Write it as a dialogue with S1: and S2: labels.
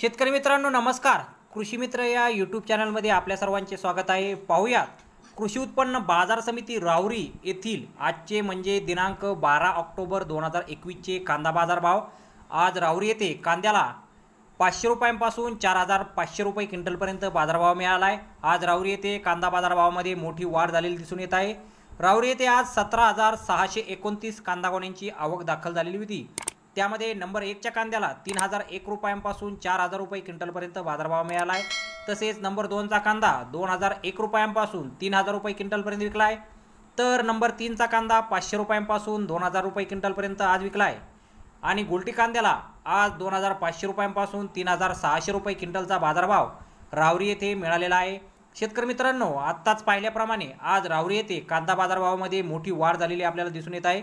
S1: शेतकरी मित्रांनो नमस्कार कृषी मित्र या यूट्यूब चॅनलमध्ये आपल्या सर्वांचे स्वागत आहे पाहूयात कृषी उत्पन्न बाजार समिती राहुरी येथील आजचे म्हणजे दिनांक बारा ऑक्टोबर दोन हजार एकवीसचे कांदा बाजार भाव आज राहुरी येथे कांद्याला पाचशे रुपयांपासून चार हजार पाचशे रुपये क्विंटलपर्यंत बाजारभाव मिळाला आहे आज राहुरी येथे कांदा बाजारभावामध्ये मोठी वाढ झालेली दिसून येत आहे राहुरी येथे आज सतरा हजार सहाशे एकोणतीस कांदा गोण्यांची आवक दाखल झालेली होती त्यामध्ये नंबर एकच्या कांद्याला तीन हजार एक रुपयांपासून चार हजार रुपये क्विंटलपर्यंत बाजारभाव मिळाला आहे तसेच नंबर दोनचा कांदा दोन हजार एक रुपयांपासून तीन हजार रुपये क्विंटलपर्यंत विकला आहे तर नंबर तीनचा कांदा पाचशे रुपयांपासून दोन हजार रुपये क्विंटलपर्यंत आज विकला आहे आणि गोलटी कांद्याला आज दोन हजार पाचशे रुपयांपासून तीन हजार सहाशे रुपये क्विंटलचा बाजारभाव राहुरी येथे मिळालेला आहे शेतकरी मित्रांनो आत्ताच पाहिल्याप्रमाणे आज राहुरी येथे कांदा बाजारभावामध्ये मोठी वाढ झालेली आपल्याला दिसून येत आहे